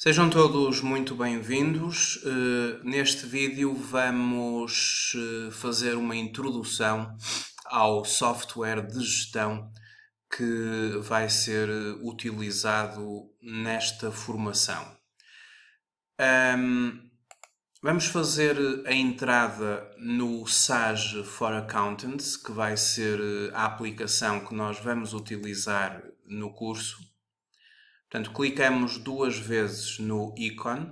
Sejam todos muito bem-vindos. Eh, neste vídeo vamos eh, fazer uma introdução ao software de gestão que vai ser eh, utilizado nesta formação. Vamos fazer a entrada no Sage for Accountants, que vai ser a aplicação que nós vamos utilizar no curso. Portanto, clicamos duas vezes no ícone,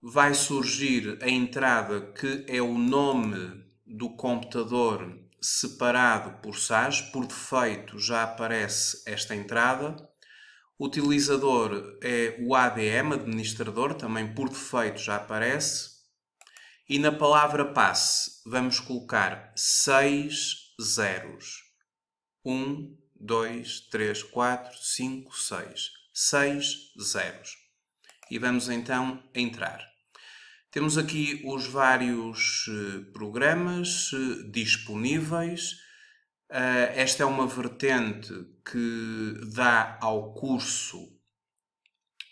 vai surgir a entrada que é o nome do computador separado por SAS, por defeito já aparece esta entrada. O utilizador é o ADM, administrador, também por defeito já aparece. E na palavra passe vamos colocar 6 zeros. 1, 2, 3, 4, 5, 6. 6 zeros. E vamos então entrar. Temos aqui os vários eh, programas eh, disponíveis. Eh, esta é uma vertente que dá ao curso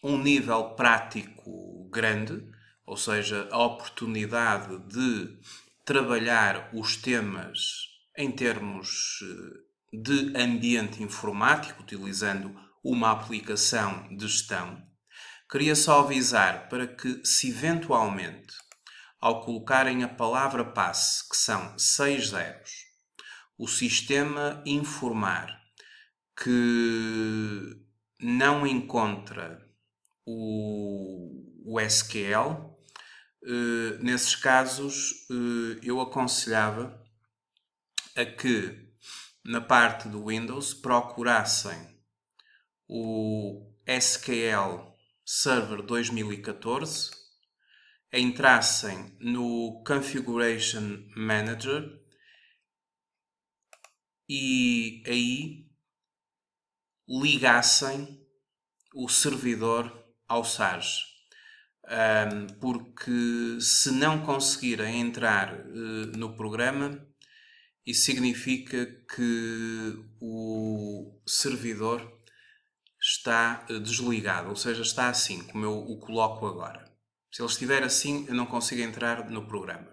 um nível prático grande, ou seja, a oportunidade de trabalhar os temas em termos de ambiente informático, utilizando uma aplicação de gestão, queria só avisar para que, se eventualmente, ao colocarem a palavra passe, que são seis zeros, o sistema informar que não encontra o, o SQL, eh, nesses casos eh, eu aconselhava a que na parte do Windows procurassem o SQL Server 2014, entrassem no Configuration Manager e aí ligassem o servidor ao SARS. porque se não conseguirem entrar eh, no programa, isso significa que o servidor está eh, desligado, ou seja, está assim, como eu o coloco agora. Se ele estiver assim, eu não consigo entrar no programa.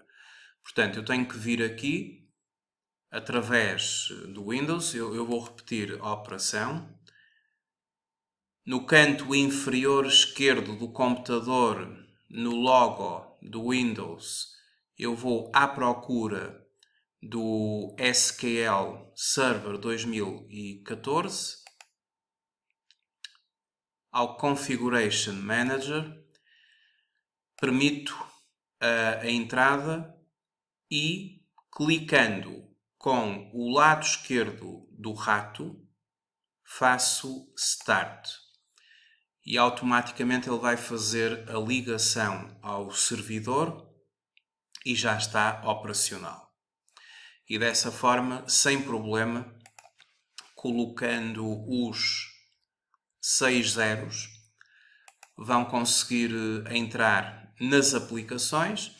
Portanto, eu tenho que vir aqui, através eh, do Windows, eu, eu vou repetir a operação. No canto inferior esquerdo do computador, no logo do Windows, eu vou à procura do SQL Server 2014 ao Configuration Manager, permito a, a entrada e clicando com o lado esquerdo do rato, faço Start. E automaticamente ele vai fazer a ligação ao servidor e já está operacional. E dessa forma, sem problema, colocando os seis zeros, vão conseguir eh, entrar nas aplicações.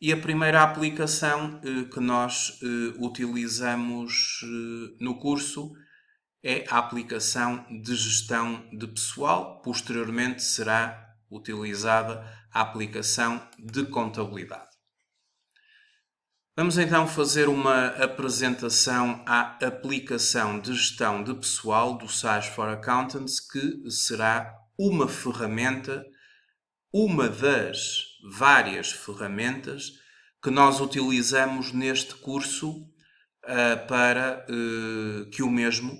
E a primeira aplicação eh, que nós eh, utilizamos no curso é a aplicação de gestão de pessoal. Posteriormente será utilizada a aplicação de contabilidade. Vamos então fazer uma apresentação à aplicação de gestão de pessoal do SaaS for Accountants, que será uma ferramenta, uma das várias ferramentas que nós utilizamos neste curso uh, para uh, que o mesmo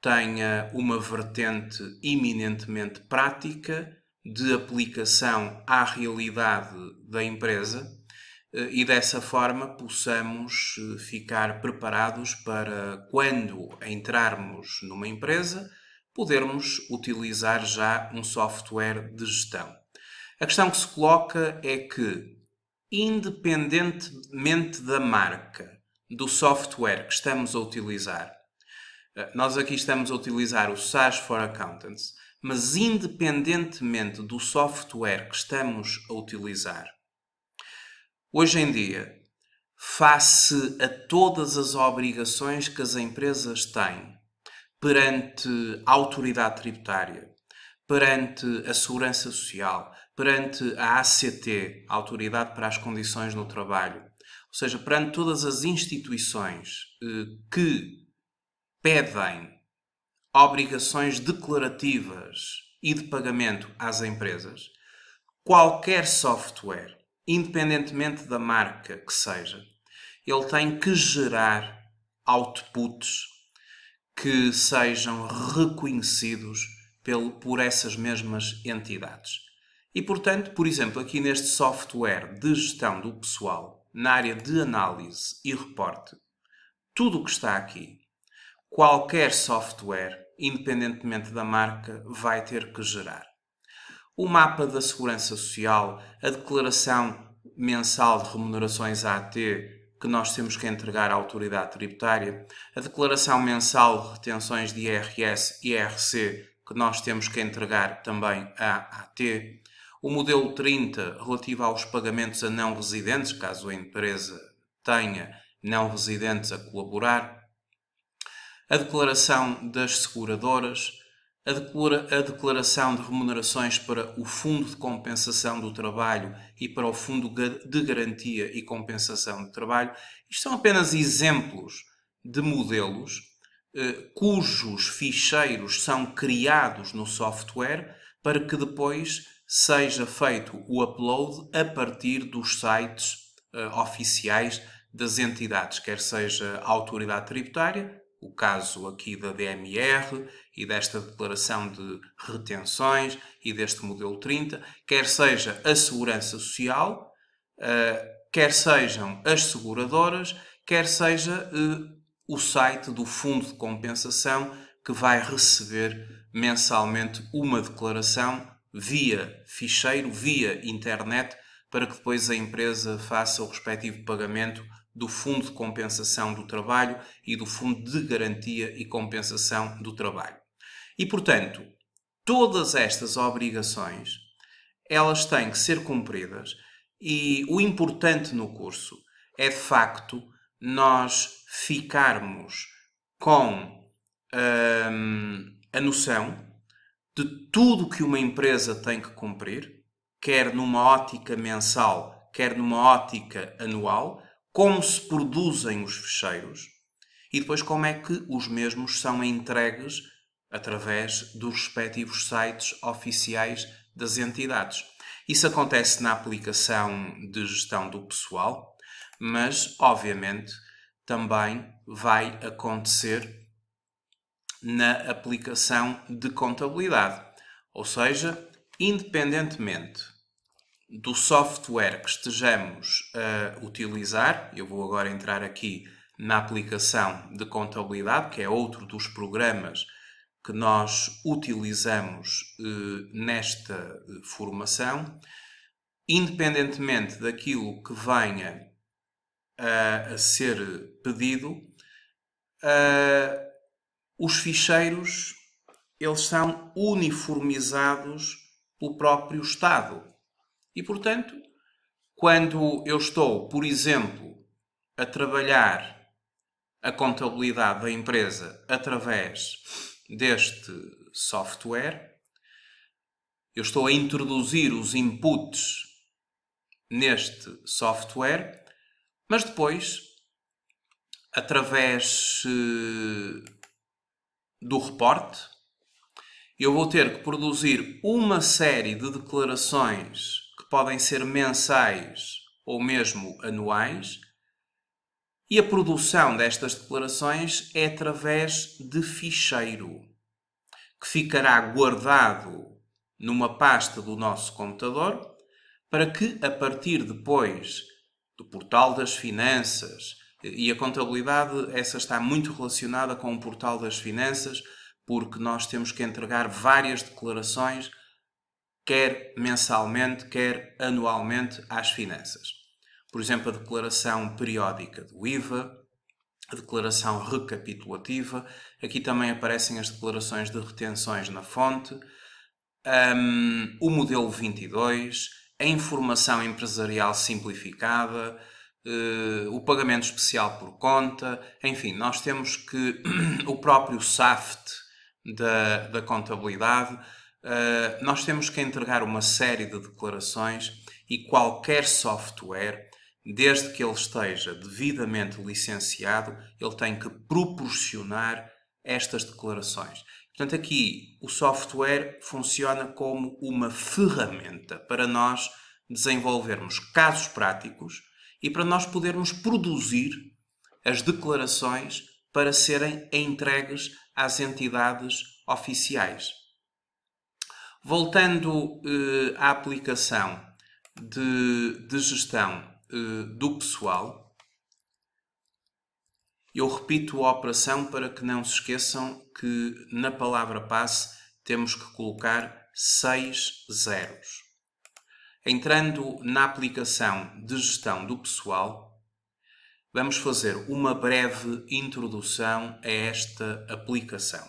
tenha uma vertente eminentemente prática de aplicação à realidade da empresa eh, e dessa forma possamos eh, ficar preparados para quando entrarmos numa empresa podermos utilizar já um software de gestão. A questão que se coloca é que, independentemente da marca do software que estamos a utilizar, eh, nós aqui estamos a utilizar o SaaS for Accountants, mas independentemente do software que estamos a utilizar, Hoje em dia, face a todas as obrigações que as empresas têm perante a autoridade tributária, perante a Segurança Social, perante a ACT, a Autoridade para as Condições no Trabalho, ou seja, perante todas as instituições eh, que pedem obrigações declarativas e de pagamento às empresas, qualquer software independentemente da marca que seja, ele tem que gerar outputs que sejam reconhecidos pelo, por essas mesmas entidades. E, portanto, por exemplo, aqui neste software de gestão do pessoal, na área de análise e reporte, tudo o que está aqui, qualquer software, independentemente da marca, vai ter que gerar o mapa da segurança social, a declaração mensal de remunerações AT que nós temos que entregar à autoridade tributária, a declaração mensal de retenções de IRS e IRC que nós temos que entregar também à AT, o modelo 30 relativo aos pagamentos a não residentes, caso a empresa tenha não residentes a colaborar, a declaração das seguradoras, a declaração de remunerações para o Fundo de Compensação do Trabalho e para o Fundo de Garantia e Compensação do Trabalho. Isto são apenas exemplos de modelos eh, cujos ficheiros são criados no software para que depois seja feito o upload a partir dos sites eh, oficiais das entidades, quer seja a autoridade tributária, o caso aqui da DMR e desta declaração de retenções e deste modelo 30, quer seja a segurança social, eh, quer sejam as seguradoras, quer seja eh, o site do fundo de compensação que vai receber mensalmente uma declaração via ficheiro, via internet, para que depois a empresa faça o respectivo pagamento do Fundo de Compensação do Trabalho e do Fundo de Garantia e Compensação do Trabalho. E, portanto, todas estas obrigações, elas têm que ser cumpridas e o importante no curso é, de facto, nós ficarmos com hum, a noção de tudo que uma empresa tem que cumprir, quer numa ótica mensal, quer numa ótica anual, como se produzem os fecheiros e depois como é que os mesmos são entregues através dos respectivos sites oficiais das entidades. Isso acontece na aplicação de gestão do pessoal, mas obviamente também vai acontecer na aplicação de contabilidade, ou seja, independentemente do software que estejamos a utilizar. Eu vou agora entrar aqui na aplicação de contabilidade, que é outro dos programas que nós utilizamos eh, nesta eh, formação, independentemente daquilo que venha a, a ser pedido, eh, os ficheiros eles são uniformizados pelo próprio Estado. E, portanto, quando eu estou, por exemplo, a trabalhar a contabilidade da empresa através deste software, eu estou a introduzir os inputs neste software, mas depois, através eh, do reporte, eu vou ter que produzir uma série de declarações podem ser mensais ou mesmo anuais, e a produção destas declarações é através de ficheiro, que ficará guardado numa pasta do nosso computador, para que a partir depois do portal das finanças e a contabilidade, essa está muito relacionada com o portal das finanças, porque nós temos que entregar várias declarações quer mensalmente, quer anualmente, às finanças. Por exemplo, a declaração periódica do IVA, a declaração recapitulativa, aqui também aparecem as declarações de retenções na fonte, um, o modelo 22, a informação empresarial simplificada, uh, o pagamento especial por conta, enfim, nós temos que o próprio SAFT da, da contabilidade eh, nós temos que entregar uma série de declarações e qualquer software, desde que ele esteja devidamente licenciado, ele tem que proporcionar estas declarações. Portanto, aqui o software funciona como uma ferramenta para nós desenvolvermos casos práticos e para nós podermos produzir as declarações para serem entregues às entidades oficiais. Voltando eh, à aplicação de, de gestão eh, do pessoal, eu repito a operação para que não se esqueçam que na palavra passe temos que colocar 6 zeros. Entrando na aplicação de gestão do pessoal, vamos fazer uma breve introdução a esta aplicação,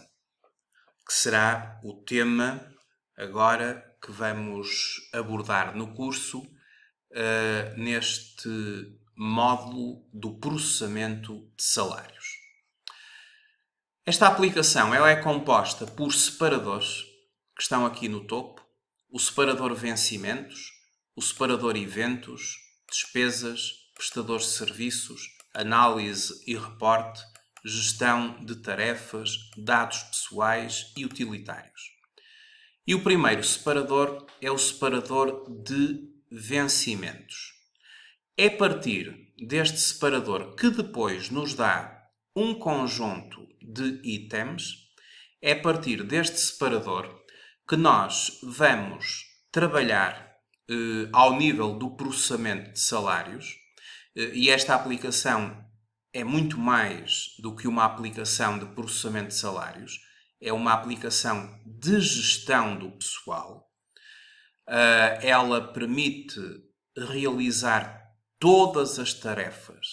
que será o tema agora que vamos abordar no curso, uh, neste módulo do processamento de salários. Esta aplicação ela é composta por separadores, que estão aqui no topo, o separador vencimentos, o separador eventos, despesas, prestadores de serviços, análise e reporte, gestão de tarefas, dados pessoais e utilitários. E o primeiro separador é o separador de vencimentos. É a partir deste separador que depois nos dá um conjunto de itens, é a partir deste separador que nós vamos trabalhar eh, ao nível do processamento de salários, eh, e esta aplicação é muito mais do que uma aplicação de processamento de salários é uma aplicação de gestão do pessoal. Uh, ela permite realizar todas as tarefas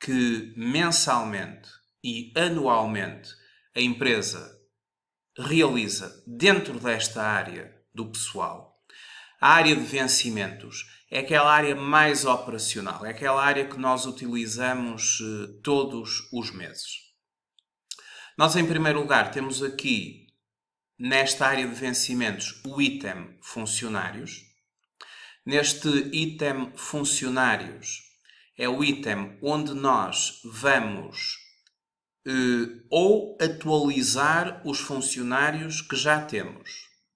que mensalmente e anualmente a empresa realiza dentro desta área do pessoal. A área de vencimentos é aquela área mais operacional, é aquela área que nós utilizamos eh, todos os meses. Nós, em primeiro lugar, temos aqui, nesta área de vencimentos, o item funcionários. Neste item funcionários é o item onde nós vamos eh, ou atualizar os funcionários que já temos,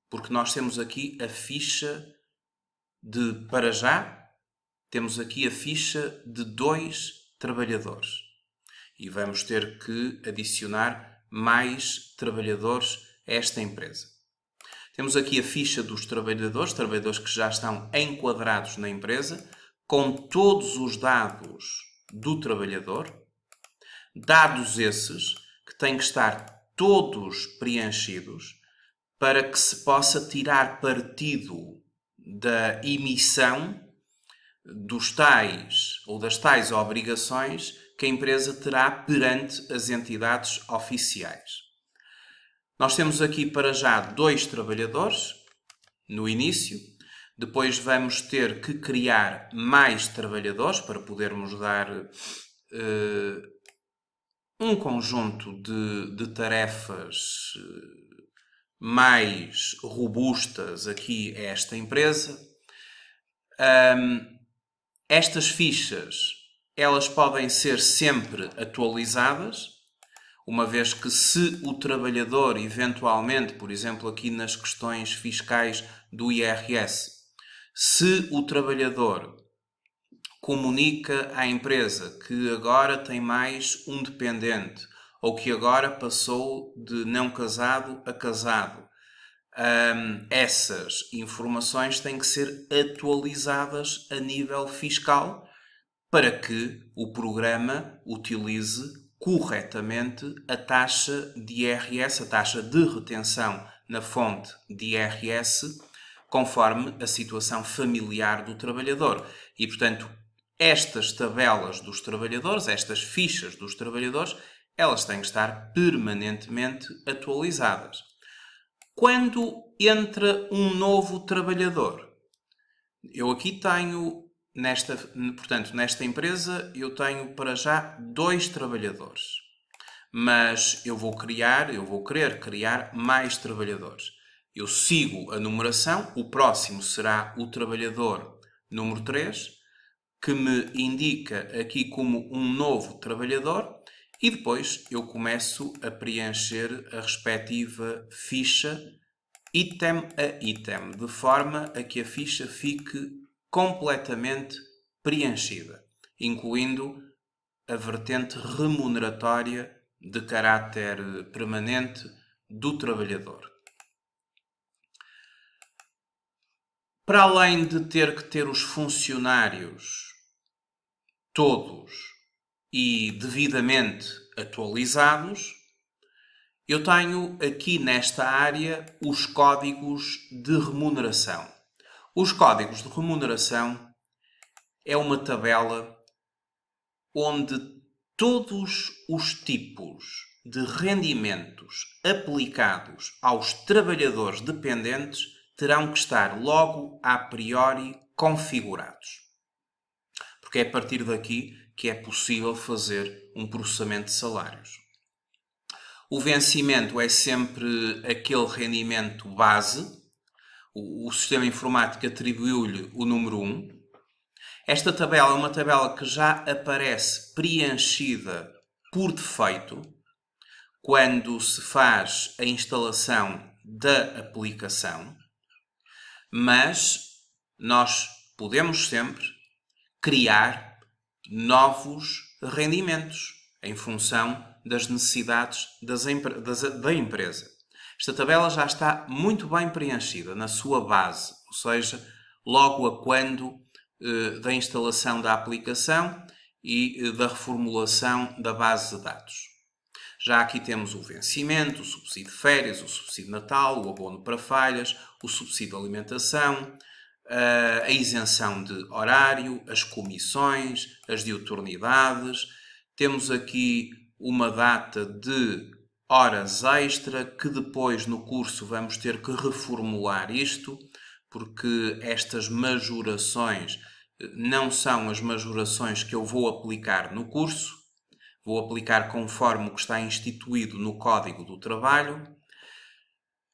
porque nós temos aqui a ficha de para já, temos aqui a ficha de dois trabalhadores e vamos ter que adicionar mais trabalhadores a esta empresa. Temos aqui a ficha dos trabalhadores, trabalhadores que já estão enquadrados na empresa, com todos os dados do trabalhador, dados esses que têm que estar todos preenchidos para que se possa tirar partido da emissão dos tais ou das tais obrigações que a empresa terá perante as entidades oficiais. Nós temos aqui para já dois trabalhadores no início, depois vamos ter que criar mais trabalhadores para podermos dar uh, um conjunto de, de tarefas eh, mais robustas aqui a esta empresa. Um, estas fichas elas podem ser sempre atualizadas, uma vez que se o trabalhador eventualmente, por exemplo, aqui nas questões fiscais do IRS, se o trabalhador comunica à empresa que agora tem mais um dependente ou que agora passou de não casado a casado, um, essas informações têm que ser atualizadas a nível fiscal para que o programa utilize corretamente a taxa de IRS, a taxa de retenção na fonte de IRS, conforme a situação familiar do trabalhador. E, portanto, estas tabelas dos trabalhadores, estas fichas dos trabalhadores, elas têm que estar permanentemente atualizadas. Quando entra um novo trabalhador, eu aqui tenho nesta, portanto, nesta empresa eu tenho para já dois trabalhadores, mas eu vou criar, eu vou querer criar mais trabalhadores. Eu sigo a numeração, o próximo será o trabalhador número 3, que me indica aqui como um novo trabalhador, e depois eu começo a preencher a respectiva ficha item a item, de forma a que a ficha fique completamente preenchida, incluindo a vertente remuneratória de caráter permanente do trabalhador. Para além de ter que ter os funcionários todos e devidamente atualizados, eu tenho aqui nesta área os códigos de remuneração. Os códigos de remuneração é uma tabela onde todos os tipos de rendimentos aplicados aos trabalhadores dependentes terão que estar logo a priori configurados. Porque é a partir daqui que é possível fazer um processamento de salários. O vencimento é sempre aquele rendimento base o, o sistema informático atribuiu-lhe o número 1. Esta tabela é uma tabela que já aparece preenchida por defeito quando se faz a instalação da aplicação, mas nós podemos sempre criar novos rendimentos em função das necessidades das, das, da empresa. Esta tabela já está muito bem preenchida na sua base, ou seja, logo a quando eh, da instalação da aplicação e eh, da reformulação da base de dados. Já aqui temos o vencimento, o subsídio de férias, o subsídio de Natal, o abono para falhas, o subsídio de alimentação, eh, a isenção de horário, as comissões, as diuturnidades. Temos aqui uma data de horas extra que depois no curso vamos ter que reformular isto, porque estas majorações eh, não são as majorações que eu vou aplicar no curso, vou aplicar conforme o que está instituído no Código do Trabalho.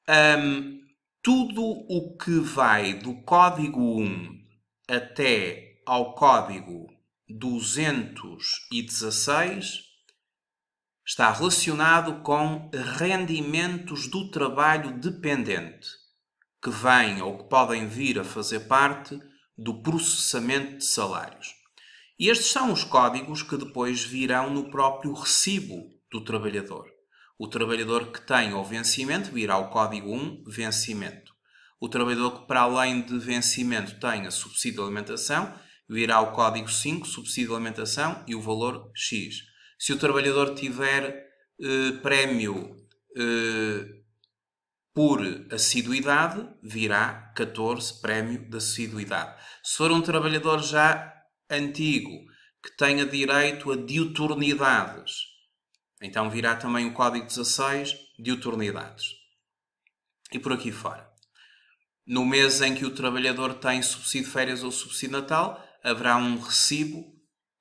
Um, tudo o que vai do Código 1 até ao Código 216 está relacionado com rendimentos do trabalho dependente, que vêm ou que podem vir a fazer parte do processamento de salários. E estes são os códigos que depois virão no próprio recibo do trabalhador. O trabalhador que tem o vencimento virá o código 1, vencimento. O trabalhador que, para além de vencimento, tem a subsídio de alimentação, virá o código 5, subsídio de alimentação e o valor X se o trabalhador tiver eh, prémio eh, por assiduidade, virá 14 prémio de assiduidade. Se for um trabalhador já antigo, que tenha direito a diuturnidades, então virá também o Código 16, diuturnidades. E por aqui fora. No mês em que o trabalhador tem subsídio de férias ou subsídio de natal, haverá um recibo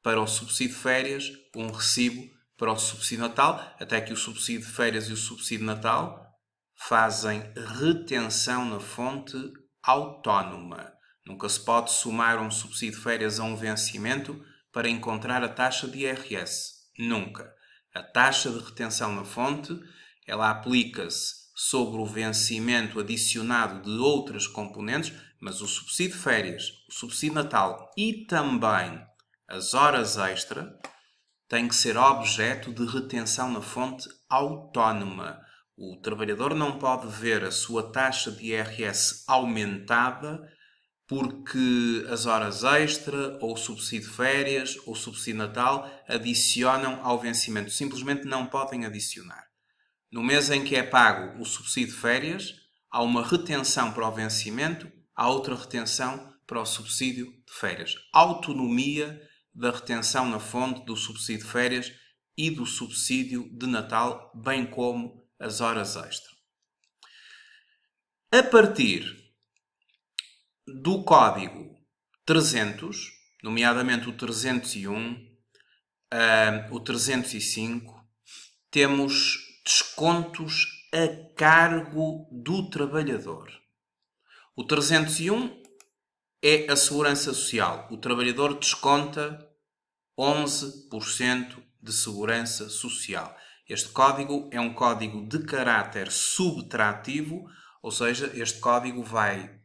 para o subsídio de férias, um recibo para o subsídio natal, até que o subsídio de férias e o subsídio natal fazem retenção na fonte autónoma. Nunca se pode somar um subsídio de férias a um vencimento para encontrar a taxa de IRS. Nunca. A taxa de retenção na fonte, ela aplica-se sobre o vencimento adicionado de outras componentes, mas o subsídio de férias, o subsídio natal e também as horas extra têm que ser objeto de retenção na fonte autónoma. O trabalhador não pode ver a sua taxa de IRS aumentada porque as horas extra, ou subsídio férias, ou subsídio natal adicionam ao vencimento. Simplesmente não podem adicionar. No mês em que é pago o subsídio férias, há uma retenção para o vencimento, há outra retenção para o subsídio de férias. Autonomia da retenção na fonte do subsídio de férias e do subsídio de Natal, bem como as horas extra. A partir do código 300, nomeadamente o 301, uh, o 305, temos descontos a cargo do trabalhador. O 301 é a segurança social. O trabalhador desconta 11% de segurança social. Este código é um código de caráter subtrativo, ou seja, este código vai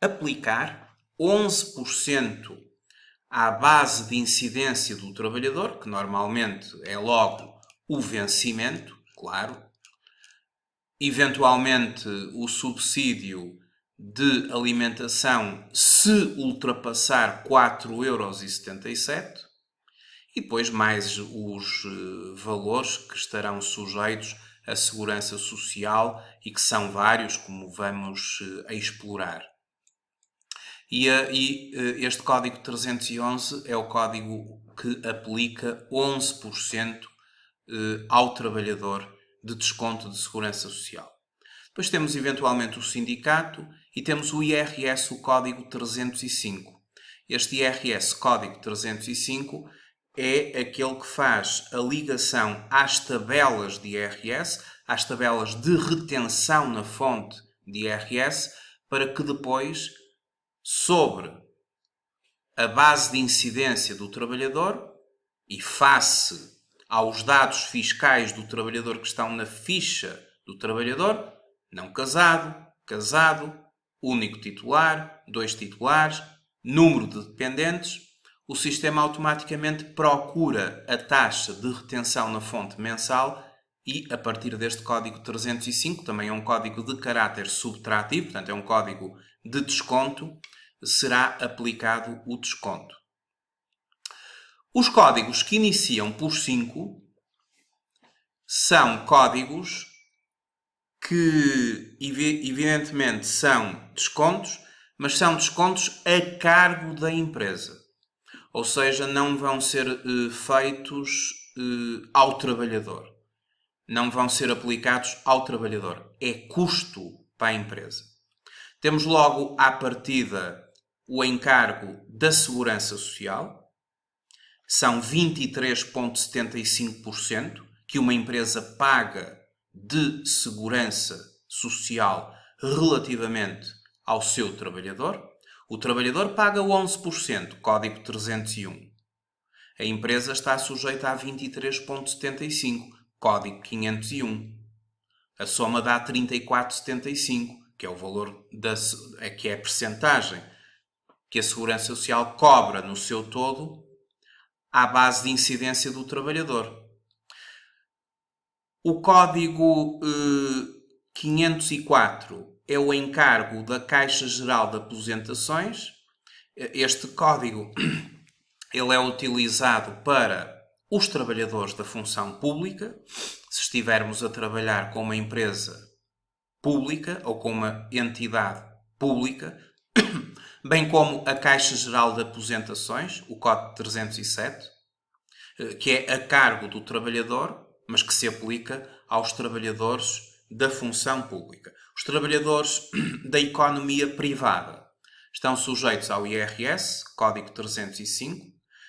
aplicar 11% à base de incidência do trabalhador, que normalmente é logo o vencimento, claro, eventualmente o subsídio de alimentação se ultrapassar 4,77€ e depois mais os eh, valores que estarão sujeitos à segurança social e que são vários, como vamos eh, explorar. E, eh, e este código 311 é o código que aplica 11% ao trabalhador de desconto de segurança social. Depois temos eventualmente o sindicato e temos o IRS, o código 305. Este IRS, código 305, é aquele que faz a ligação às tabelas de IRS, às tabelas de retenção na fonte de IRS, para que depois, sobre a base de incidência do trabalhador e face aos dados fiscais do trabalhador que estão na ficha do trabalhador, não casado, casado, único titular, dois titulares, número de dependentes, o sistema automaticamente procura a taxa de retenção na fonte mensal e, a partir deste código 305, também é um código de caráter subtrativo, portanto, é um código de desconto, será aplicado o desconto. Os códigos que iniciam por 5 são códigos que evidentemente são descontos, mas são descontos a cargo da empresa. Ou seja, não vão ser eh, feitos eh, ao trabalhador. Não vão ser aplicados ao trabalhador. É custo para a empresa. Temos logo à partida o encargo da segurança social. São 23,75% que uma empresa paga de segurança social relativamente ao seu trabalhador. O trabalhador paga 11%, código 301. A empresa está sujeita a 23,75, código 501. A soma dá 34,75, que é o valor da, é que é a percentagem que a Segurança Social cobra no seu todo à base de incidência do trabalhador. O código eh, 504 é o encargo da Caixa Geral de Aposentações. Este código ele é utilizado para os trabalhadores da função pública, se estivermos a trabalhar com uma empresa pública ou com uma entidade pública, bem como a Caixa Geral de Aposentações, o Código 307, eh, que é a cargo do trabalhador, mas que se aplica aos trabalhadores da função pública. Os trabalhadores da economia privada estão sujeitos ao IRS, Código 305,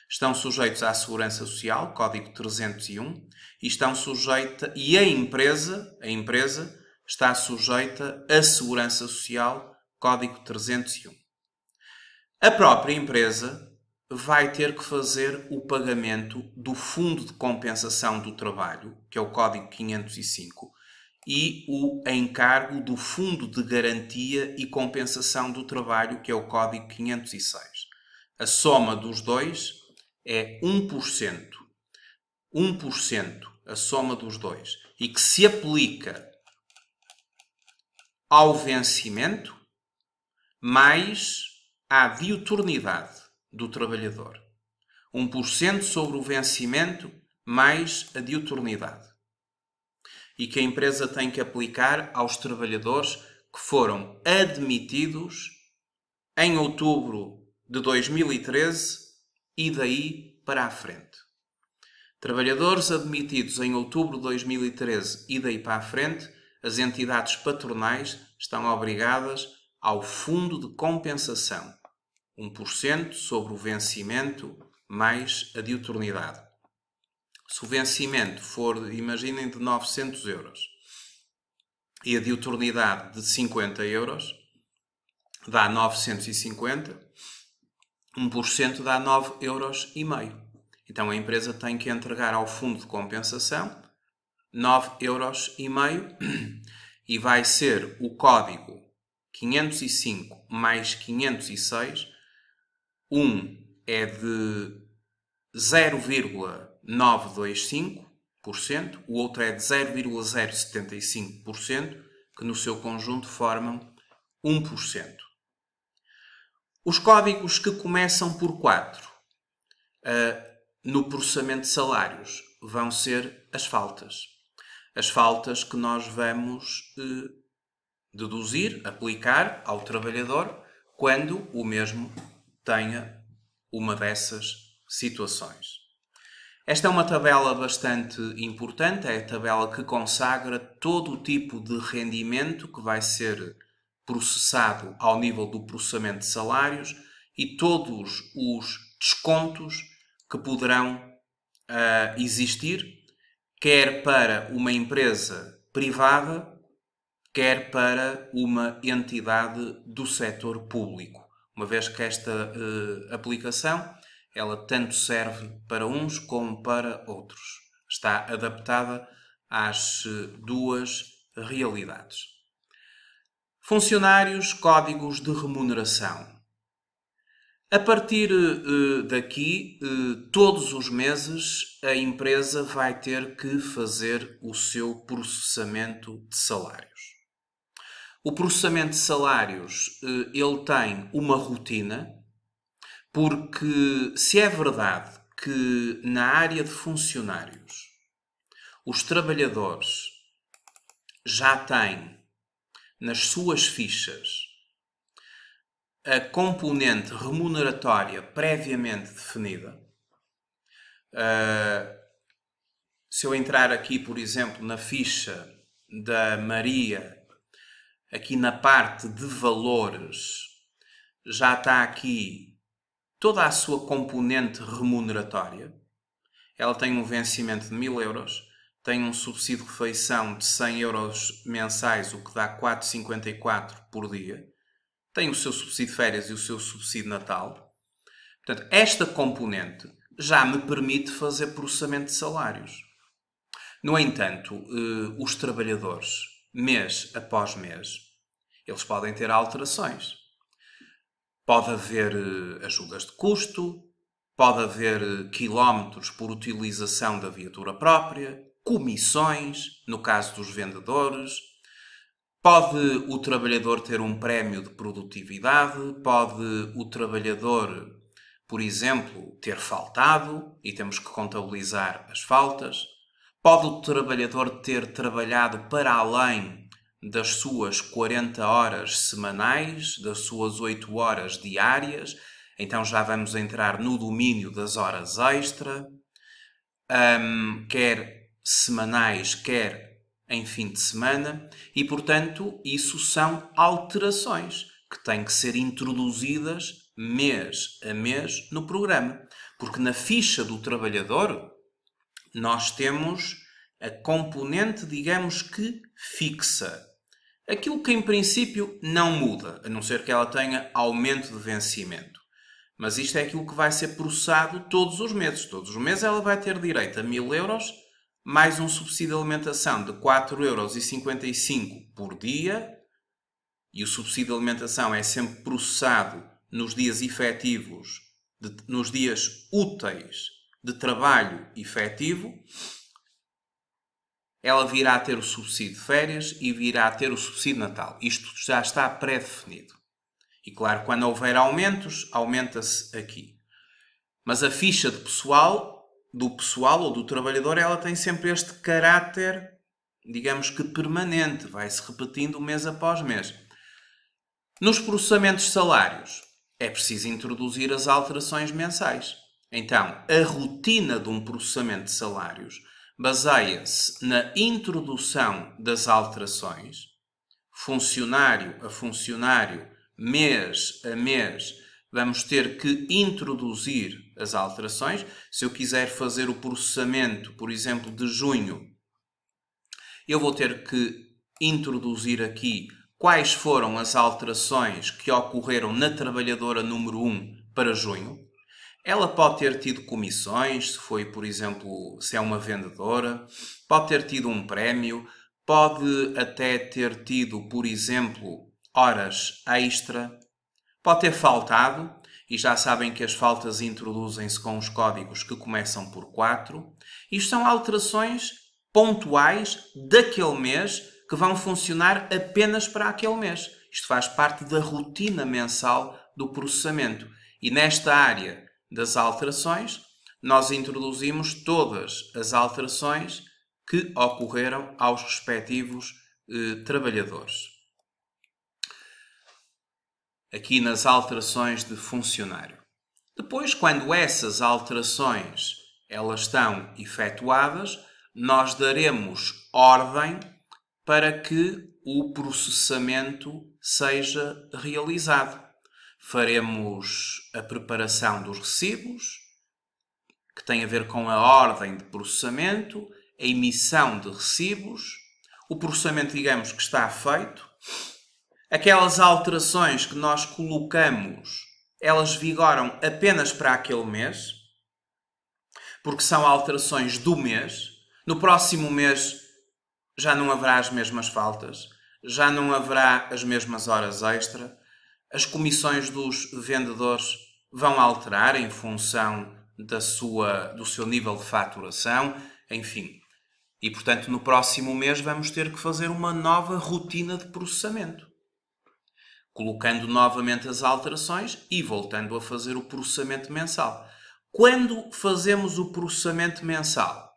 estão sujeitos à Segurança Social, Código 301, e estão sujeita e a empresa, a empresa está sujeita à Segurança Social, Código 301. A própria empresa vai ter que fazer o pagamento do Fundo de Compensação do Trabalho, que é o Código 505, e o encargo do Fundo de Garantia e Compensação do Trabalho, que é o Código 506. A soma dos dois é 1%. 1% a soma dos dois. E que se aplica ao vencimento mais à diuturnidade do trabalhador. 1% sobre o vencimento mais a diuturnidade e que a empresa tem que aplicar aos trabalhadores que foram admitidos em outubro de 2013 e daí para a frente. Trabalhadores admitidos em outubro de 2013 e daí para a frente, as entidades patronais estão obrigadas ao Fundo de Compensação, 1% sobre o vencimento mais a diuturnidade se o vencimento for, imaginem, de 900 euros e a diuturnidade de 50 euros, dá 950, 1% dá 9,5 euros Então a empresa tem que entregar ao fundo de compensação 9,5 euros e e vai ser o código 505 mais 506, 1 é de 0, 0,925%, o outro é de 0,075%, que no seu conjunto formam 1%. Os códigos que começam por 4 uh, ah, no processamento de salários vão ser as faltas. As faltas que nós vamos uh, deduzir, aplicar ao trabalhador quando o mesmo tenha uma dessas situações. Esta é uma tabela bastante importante, é a tabela que consagra todo o tipo de rendimento que vai ser processado ao nível do processamento de salários e todos os descontos que poderão uh, existir, quer para uma empresa privada, quer para uma entidade do setor público, uma vez que esta uh, aplicação ela tanto serve para uns como para outros. Está adaptada às eh, duas realidades. Funcionários, códigos de remuneração. A partir eh, daqui, eh, todos os meses, a empresa vai ter que fazer o seu processamento de salários. O processamento de salários, ele tem uma rotina porque se é verdade que na área de funcionários os trabalhadores já têm nas suas fichas a componente remuneratória previamente definida. Uh, se eu entrar aqui, por exemplo, na ficha da Maria, aqui na parte de valores, já está aqui toda a sua componente remuneratória. Ela tem um vencimento de 1000 euros, tem um subsídio de refeição de 100 euros mensais, o que dá 4,54 por dia, tem o seu subsídio de férias e o seu subsídio de natal. Portanto, esta componente já me permite fazer processamento de salários. No entanto, eh, os trabalhadores, mês após mês, eles podem ter alterações. Pode haver eh, ajudas de custo, pode haver eh, quilómetros por utilização da viatura própria, comissões, no caso dos vendedores, pode o trabalhador ter um prémio de produtividade, pode o trabalhador, por exemplo, ter faltado e temos que contabilizar as faltas, pode o trabalhador ter trabalhado para além das suas 40 horas semanais, das suas 8 horas diárias, então já vamos entrar no domínio das horas extra, um, quer semanais, quer em fim de semana, e portanto isso são alterações que têm que ser introduzidas mês a mês no programa, porque na ficha do trabalhador nós temos a componente, digamos que fixa, Aquilo que em princípio não muda, a não ser que ela tenha aumento de vencimento. Mas isto é aquilo que vai ser processado todos os meses. Todos os meses ela vai ter direito a 1000 euros mais um subsídio de alimentação de euros por dia, e o subsídio de alimentação é sempre processado nos dias efetivos, de, nos dias úteis de trabalho efetivo, ela virá a ter o subsídio de férias e virá a ter o subsídio natal. Isto já está pré-definido. E claro, quando houver aumentos, aumenta-se aqui. Mas a ficha de pessoal, do pessoal ou do trabalhador, ela tem sempre este caráter, digamos que permanente, vai-se repetindo mês após mês. Nos processamentos de salários, é preciso introduzir as alterações mensais. Então, a rotina de um processamento de salários baseia-se na introdução das alterações, funcionário a funcionário, mês a mês, vamos ter que introduzir as alterações. Se eu quiser fazer o processamento, por exemplo, de junho, eu vou ter que introduzir aqui quais foram as alterações que ocorreram na trabalhadora número 1 para junho. Ela pode ter tido comissões, se foi, por exemplo, se é uma vendedora, pode ter tido um prémio, pode até ter tido, por exemplo, horas extra, pode ter faltado, e já sabem que as faltas introduzem-se com os códigos que começam por 4. Isto são alterações pontuais daquele mês que vão funcionar apenas para aquele mês. Isto faz parte da rotina mensal do processamento. E nesta área das alterações, nós introduzimos todas as alterações que ocorreram aos respectivos eh, trabalhadores. Aqui nas alterações de funcionário. Depois, quando essas alterações elas estão efetuadas, nós daremos ordem para que o processamento seja realizado faremos a preparação dos recibos, que tem a ver com a ordem de processamento, a emissão de recibos, o processamento, digamos, que está feito. Aquelas alterações que nós colocamos, elas vigoram apenas para aquele mês, porque são alterações do mês. No próximo mês já não haverá as mesmas faltas, já não haverá as mesmas horas extra, as comissões dos vendedores vão alterar em função da sua, do seu nível de faturação, enfim. E, portanto, no próximo mês vamos ter que fazer uma nova rotina de processamento, colocando novamente as alterações e voltando a fazer o processamento mensal. Quando fazemos o processamento mensal,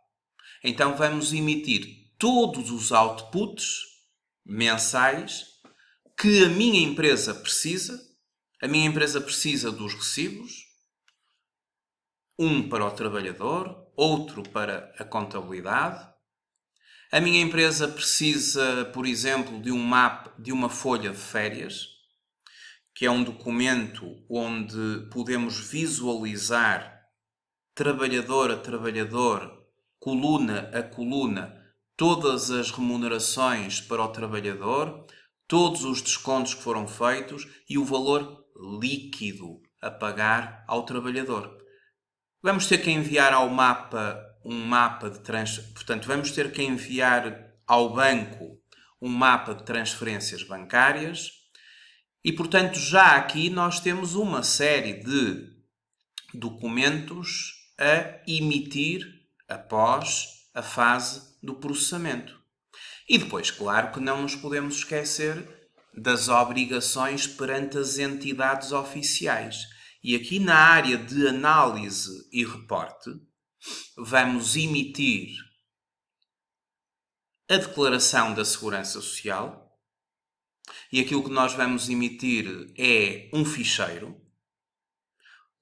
então vamos emitir todos os outputs mensais que a minha empresa precisa. A minha empresa precisa dos recibos, um para o trabalhador, outro para a contabilidade. A minha empresa precisa, por exemplo, de um mapa, de uma folha de férias, que é um documento onde podemos visualizar trabalhador a trabalhador, coluna a coluna, todas as remunerações para o trabalhador, todos os descontos que foram feitos e o valor líquido a pagar ao trabalhador. Vamos ter que enviar ao mapa um mapa de trans, portanto, vamos ter que enviar ao banco um mapa de transferências bancárias e, portanto, já aqui nós temos uma série de documentos a emitir após a fase do processamento. E depois, claro que não nos podemos esquecer das obrigações perante as entidades oficiais. E aqui na área de análise e reporte, vamos emitir a declaração da Segurança Social. E aquilo que nós vamos emitir é um ficheiro.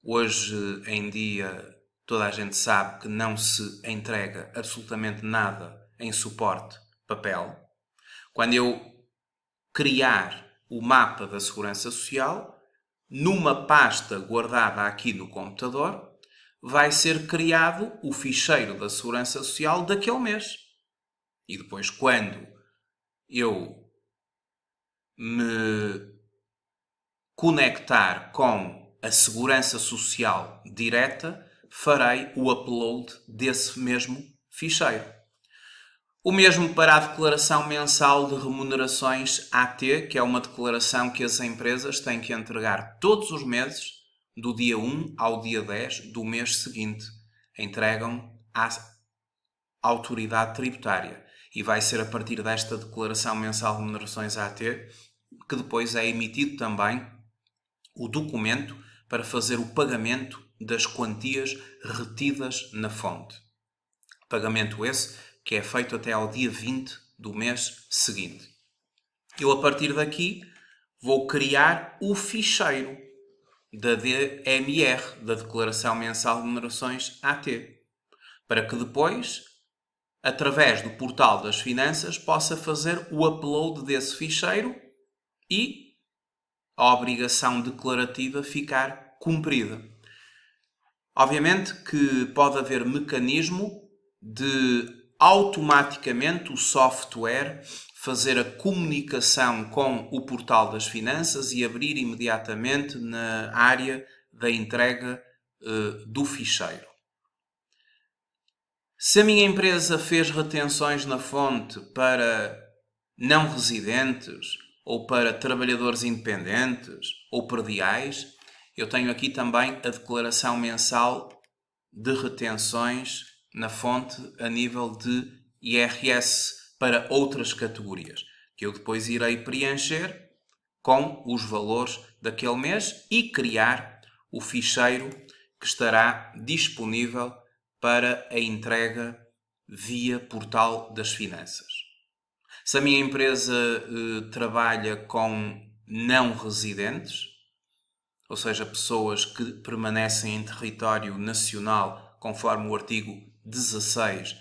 Hoje em dia, toda a gente sabe que não se entrega absolutamente nada em suporte papel, quando eu criar o mapa da segurança social, numa pasta guardada aqui no computador, vai ser criado o ficheiro da segurança social daquele mês. E depois, quando eu me conectar com a segurança social direta, farei o upload desse mesmo ficheiro. O mesmo para a declaração mensal de remunerações AT, que é uma declaração que as empresas têm que entregar todos os meses, do dia 1 ao dia 10 do mês seguinte. Entregam à autoridade tributária. E vai ser a partir desta declaração mensal de remunerações AT que depois é emitido também o documento para fazer o pagamento das quantias retidas na fonte. Pagamento esse que é feito até ao dia 20 do mês seguinte. Eu, a partir daqui, vou criar o ficheiro da DMR, da Declaração Mensal de Minerações AT, para que depois, através do portal das finanças, possa fazer o upload desse ficheiro e a obrigação declarativa ficar cumprida. Obviamente que pode haver mecanismo de automaticamente o software fazer a comunicação com o portal das finanças e abrir imediatamente na área da entrega uh, do ficheiro. Se a minha empresa fez retenções na fonte para não residentes ou para trabalhadores independentes ou perdiais, eu tenho aqui também a declaração mensal de retenções na fonte a nível de IRS para outras categorias, que eu depois irei preencher com os valores daquele mês e criar o ficheiro que estará disponível para a entrega via portal das finanças. Se a minha empresa eh, trabalha com não residentes, ou seja, pessoas que permanecem em território nacional, conforme o artigo 16,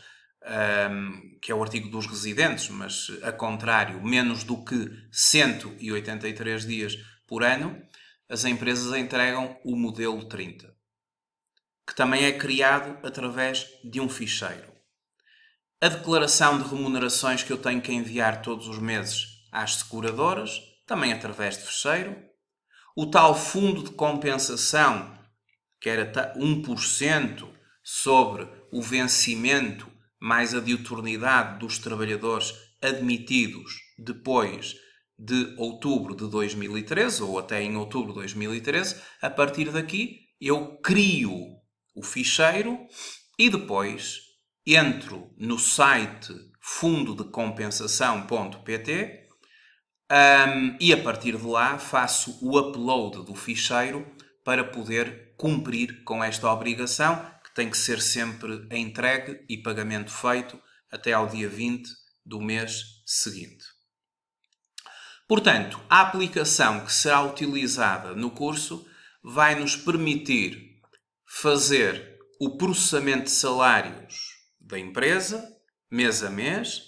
um, que é o artigo dos residentes, mas a contrário, menos do que 183 dias por ano, as empresas entregam o modelo 30, que também é criado através de um ficheiro. A declaração de remunerações que eu tenho que enviar todos os meses às seguradoras, também através de ficheiro. O tal fundo de compensação, que era 1% sobre o vencimento mais a diuturnidade dos trabalhadores admitidos depois de outubro de 2013 ou até em outubro de 2013, a partir daqui eu crio o ficheiro e depois entro no site fundodecompensação.pt um, e a partir de lá faço o upload do ficheiro para poder cumprir com esta obrigação tem que ser sempre entregue e pagamento feito até ao dia 20 do mês seguinte. Portanto, a aplicação que será utilizada no curso vai nos permitir fazer o processamento de salários da empresa, mês a mês,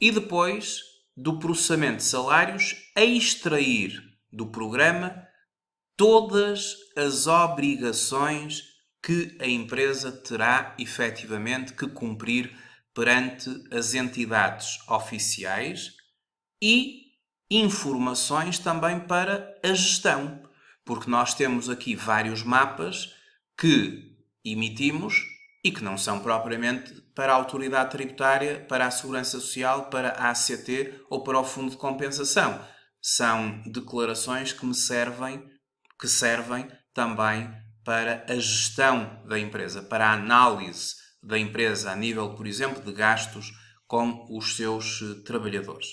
e depois do processamento de salários a extrair do programa todas as obrigações que a empresa terá efetivamente que cumprir perante as entidades oficiais e informações também para a gestão, porque nós temos aqui vários mapas que emitimos e que não são propriamente para a autoridade tributária, para a segurança social, para a ACT ou para o fundo de compensação. São declarações que me servem, que servem também para a gestão da empresa, para a análise da empresa a nível, por exemplo, de gastos com os seus eh, trabalhadores.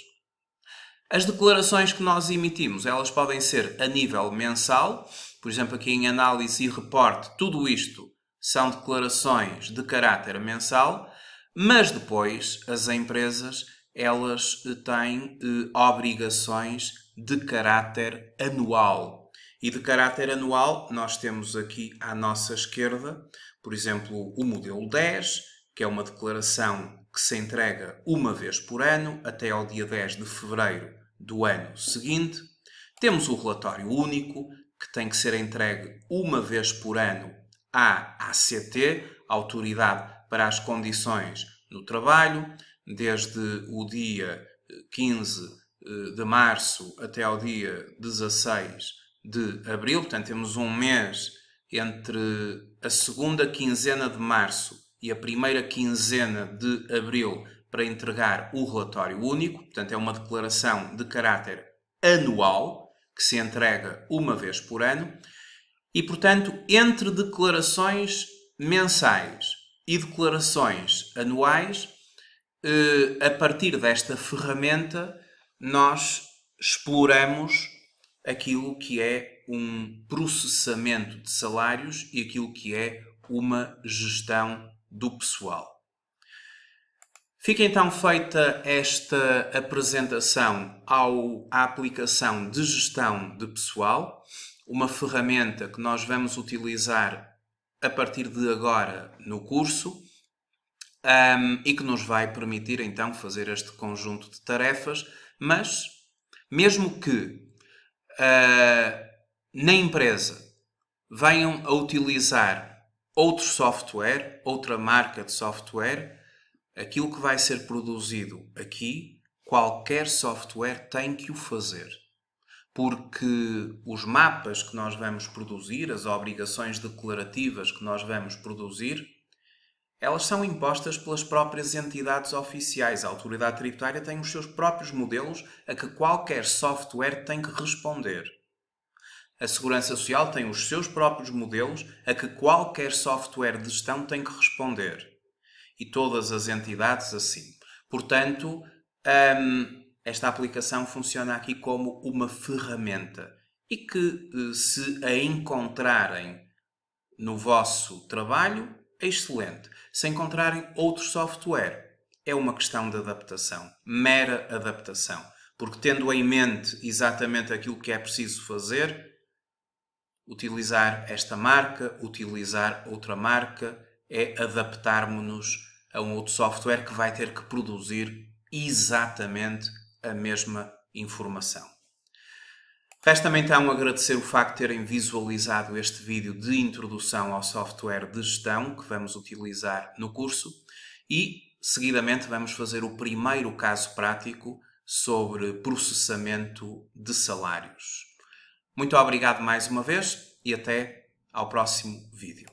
As declarações que nós emitimos, elas podem ser a nível mensal, por exemplo, aqui em análise e reporte, tudo isto são declarações de caráter mensal, mas depois as empresas, elas eh, têm eh, obrigações de caráter anual, e de caráter anual, nós temos aqui à nossa esquerda, por exemplo, o modelo 10, que é uma declaração que se entrega uma vez por ano até ao dia 10 de fevereiro do ano seguinte. Temos o relatório único, que tem que ser entregue uma vez por ano à ACT, Autoridade para as Condições no Trabalho, desde o dia 15 eh, eh, de março até ao dia 16 de abril, portanto, temos um mês entre a segunda quinzena de março e a primeira quinzena de abril para entregar o relatório único, portanto, é uma declaração de caráter anual que se entrega uma vez por ano. E, portanto, entre declarações mensais e declarações anuais, eh, a partir desta ferramenta, nós exploramos aquilo que é um processamento de salários e aquilo que é uma gestão do pessoal. Fica então feita esta apresentação ao, à aplicação de gestão de pessoal, uma ferramenta que nós vamos utilizar a partir de agora no curso um, e que nos vai permitir então fazer este conjunto de tarefas, mas mesmo que uh, na empresa venham a utilizar outro software, outra marca de software, aquilo que vai ser produzido aqui, qualquer software tem que o fazer. Porque os mapas que nós vamos produzir, as obrigações declarativas que nós vamos produzir, elas são impostas pelas próprias entidades oficiais. A autoridade tributária tem os seus próprios modelos a que qualquer software tem que responder. A Segurança Social tem os seus próprios modelos a que qualquer software de gestão tem que responder. E todas as entidades assim. Portanto, hum, esta aplicação funciona aqui como uma ferramenta e que, eh, se a encontrarem no vosso trabalho, é excelente se encontrarem outro software. É uma questão de adaptação, mera adaptação, porque tendo em mente exatamente aquilo que é preciso fazer, utilizar esta marca, utilizar outra marca, é adaptarmos-nos a um outro software que vai ter que produzir exatamente a mesma informação. Resta também então agradecer o facto de terem visualizado este vídeo de introdução ao software de gestão que vamos utilizar no curso e, seguidamente, vamos fazer o primeiro caso prático sobre processamento de salários. Muito obrigado mais uma vez e até ao próximo vídeo.